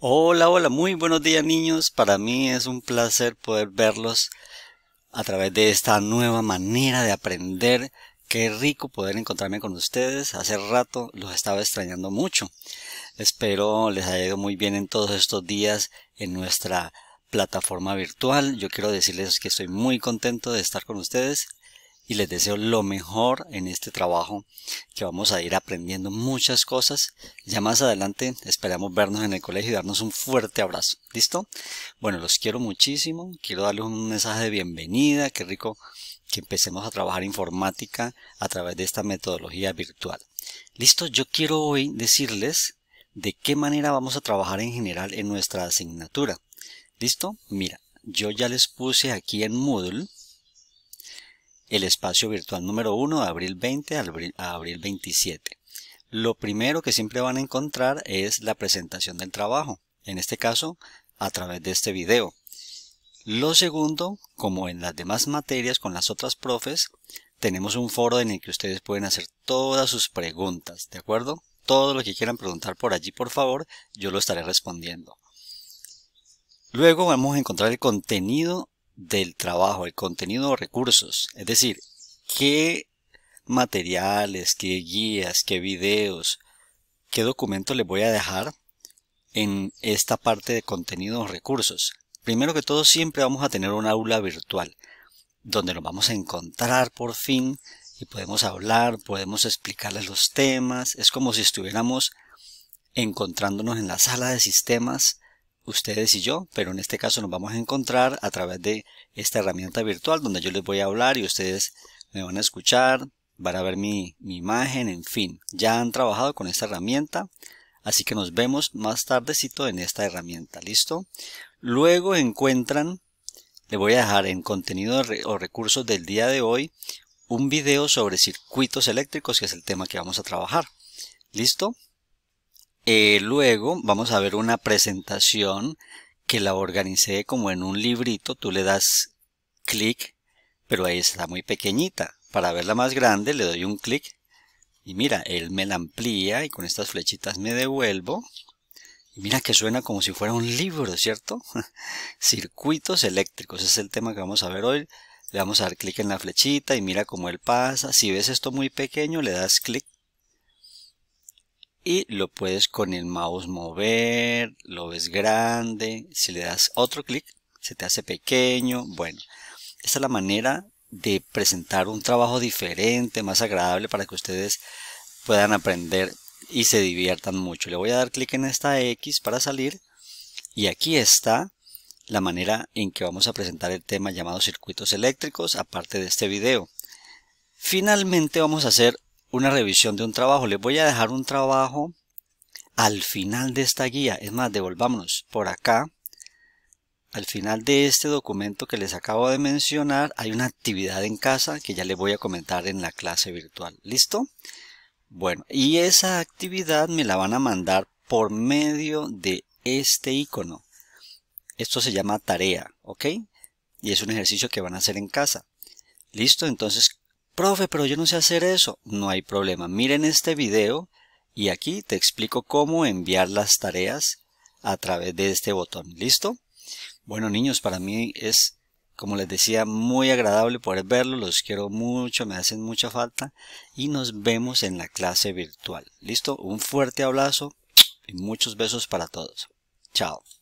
Hola, hola, muy buenos días niños. Para mí es un placer poder verlos a través de esta nueva manera de aprender. Qué rico poder encontrarme con ustedes. Hace rato los estaba extrañando mucho. Espero les haya ido muy bien en todos estos días en nuestra plataforma virtual. Yo quiero decirles que estoy muy contento de estar con ustedes y les deseo lo mejor en este trabajo que vamos a ir aprendiendo muchas cosas. Ya más adelante esperamos vernos en el colegio y darnos un fuerte abrazo. ¿Listo? Bueno, los quiero muchísimo. Quiero darles un mensaje de bienvenida. Qué rico que empecemos a trabajar informática a través de esta metodología virtual. Listo, yo quiero hoy decirles de qué manera vamos a trabajar en general en nuestra asignatura. ¿Listo? Mira, yo ya les puse aquí en Moodle el espacio virtual número 1 de abril 20 a abril, 27. Lo primero que siempre van a encontrar es la presentación del trabajo, en este caso a través de este video. Lo segundo, como en las demás materias con las otras profes, tenemos un foro en el que ustedes pueden hacer todas sus preguntas, ¿de acuerdo? Todo lo que quieran preguntar por allí, por favor, yo lo estaré respondiendo. Luego vamos a encontrar el contenido del trabajo, el contenido o recursos, es decir, qué materiales, qué guías, qué videos, qué documento les voy a dejar en esta parte de contenido o recursos. Primero que todo, siempre vamos a tener un aula virtual, donde nos vamos a encontrar por fin y podemos hablar, podemos explicarles los temas. Es como si estuviéramos encontrándonos en la sala de sistemas ustedes y yo, pero en este caso nos vamos a encontrar a través de esta herramienta virtual donde yo les voy a hablar y ustedes me van a escuchar, van a ver mi, imagen, en fin, ya han trabajado con esta herramienta, así que nos vemos más tardecito en esta herramienta, ¿listo? Luego encuentran, le voy a dejar en contenido o recursos del día de hoy, un video sobre circuitos eléctricos, que es el tema que vamos a trabajar. ¿Listo? Eh, luego vamos a ver una presentación que la organicé como en un librito. Tú le das clic, pero ahí está muy pequeñita. Para verla más grande le doy un clic y mira, él me la amplía y con estas flechitas me devuelvo. Y mira que suena como si fuera un libro, ¿cierto? Circuitos eléctricos, es el tema que vamos a ver hoy. Le vamos a dar clic en la flechita y mira cómo él pasa. Si ves esto muy pequeño, le das clic y lo puedes con el mouse mover, lo ves grande, si le das otro clic se te hace pequeño, bueno, esta es la manera de presentar un trabajo diferente, más agradable para que ustedes puedan aprender y se diviertan mucho. Le voy a dar clic en esta X para salir y aquí está la manera en que vamos a presentar el tema llamado circuitos eléctricos aparte de este video. Finalmente vamos a hacer una revisión de un trabajo. Les voy a dejar un trabajo al final de esta guía. Es más, devolvámonos por acá. Al final de este documento que les acabo de mencionar hay una actividad en casa que ya les voy a comentar en la clase virtual. ¿Listo? Bueno, y esa actividad me la van a mandar por medio de este icono. Esto se llama tarea, ¿ok? Y es un ejercicio que van a hacer en casa. Listo, entonces Profe, pero yo no sé hacer eso. No hay problema. Miren este video y aquí te explico cómo enviar las tareas a través de este botón. ¿Listo? Bueno niños, para mí es, como les decía, muy agradable poder verlos. Los quiero mucho, me hacen mucha falta. Y nos vemos en la clase virtual. ¿Listo? Un fuerte abrazo y muchos besos para todos. Chao.